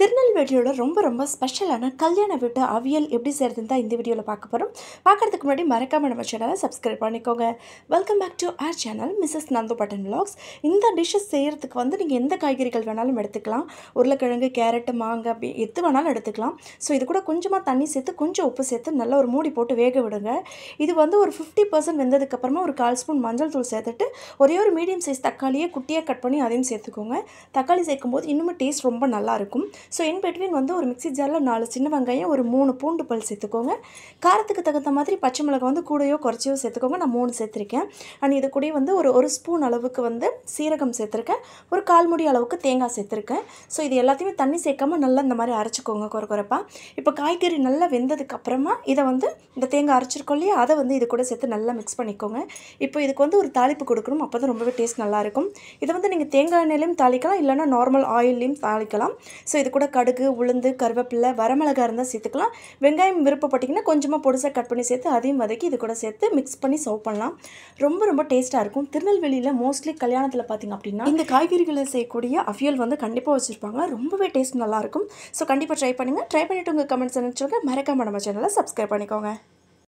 திருநெல்வேலியோட ரொம்ப ரொம்ப ஸ்பெஷலான கல்யாண வீட்டு அவியல் எப்படி செய்கிறதுன்னு தான் இந்த வீடியோவில் பார்க்க போகிறோம் பார்க்குறதுக்கு முன்னாடி மறக்காமல் நம்ம சேனலை சப்ஸ்கிரைப் பண்ணிக்கோங்க welcome back to our channel Mrs Nandu Pattan vlogs இந்த டிஷ்ஷஸ் செய்கிறதுக்கு வந்து நீங்கள் எந்த காய்கறிகள் வேணாலும் எடுத்துக்கலாம் உருளைக்கிழங்கு கேரட்டு மாங்காய் அப்படி எது வேணாலும் எடுத்துக்கலாம் ஸோ இது கூட கொஞ்சமாக தண்ணி சேர்த்து கொஞ்சம் உப்பு சேர்த்து நல்ல ஒரு மூடி போட்டு வேக விடுங்க இது வந்து ஒரு ஃபிஃப்டி பர்சன்ட் வெந்ததுக்கப்புறமா ஒரு கால் ஸ்பூன் மஞ்சள் தூள் சேர்த்துட்டு ஒரே ஒரு மீடியம் சைஸ் தக்காளியை குட்டியாக கட் பண்ணி அதையும் சேர்த்துக்கோங்க தக்காளி சேர்க்கும்போது இன்னுமே டேஸ்ட் ரொம்ப நல்லாயிருக்கும் ஸோ இன் பிட்வீன் வந்து ஒரு மிக்சி ஜாரில் நாலு சின்ன வெங்காயம் ஒரு மூணு பூண்டு பல் சேர்த்துக்கோங்க காரத்துக்கு தகுந்த மாதிரி பச்சை மிளகாய் வந்து கூடையோ குறைச்சியோ சேர்த்துக்கோங்க நான் மூணு சேர்த்துருக்கேன் அண்ட் இது கூட வந்து ஒரு ஒரு ஸ்பூன் அளவுக்கு வந்து சீரகம் சேர்த்துருக்கேன் ஒரு கால் முடி அளவுக்கு தேங்காய் சேர்த்துருக்கேன் ஸோ இது எல்லாத்தையுமே தண்ணி சேர்க்காமல் நல்லா இந்த மாதிரி அரைச்சிக்கோங்க குறை குறைப்பாக இப்போ காய்கறி நல்லா வெந்ததுக்கப்புறமா இதை வந்து இந்த தேங்காய் அரைச்சிருக்கோம் இல்லையா அதை வந்து இது கூட சேர்த்து நல்லா மிக்ஸ் பண்ணிக்கோங்க இப்போ இதுக்கு வந்து ஒரு தாளிப்பு கொடுக்கணும் அப்போ தான் ரொம்பவே டேஸ்ட் நல்லாயிருக்கும் இதை வந்து நீங்கள் தேங்காய் எண்ணெயிலையும் தாளிக்கலாம் இல்லைனா நார்மல் ஆயில்லையும் தாளிக்கலாம் ஸோ இது கூட கடுகு உளுந்து கருவேப்பிலை வரமிளகா இருந்தால் சேர்த்துக்கலாம் வெங்காயம் விருப்பப்பட்டிங்கன்னா கொஞ்சமாக பொடிசாக கட் பண்ணி சேர்த்து அதையும் வதக்கி இது கூட சேர்த்து மிக்ஸ் பண்ணி சர்வ் பண்ணலாம் ரொம்ப ரொம்ப டேஸ்ட்டாக இருக்கும் திருநெல்வேலியில் மோஸ்ட்லி கல்யாணத்தில் பார்த்திங்க அப்படின்னா இந்த காய்கறிகளை செய்யக்கூடிய அஃபியல் வந்து கண்டிப்பாக வச்சுருப்பாங்க ரொம்பவே டேஸ்ட் நல்லாயிருக்கும் ஸோ கண்டிப்பாக ட்ரை பண்ணுங்கள் ட்ரை பண்ணிவிட்டு உங்கள் கமெண்ட்ஸ் நினச்சிருக்கேன் மறக்காமல் நம்ம சேனலை சப்ஸ்கிரைப் பண்ணிக்கோங்க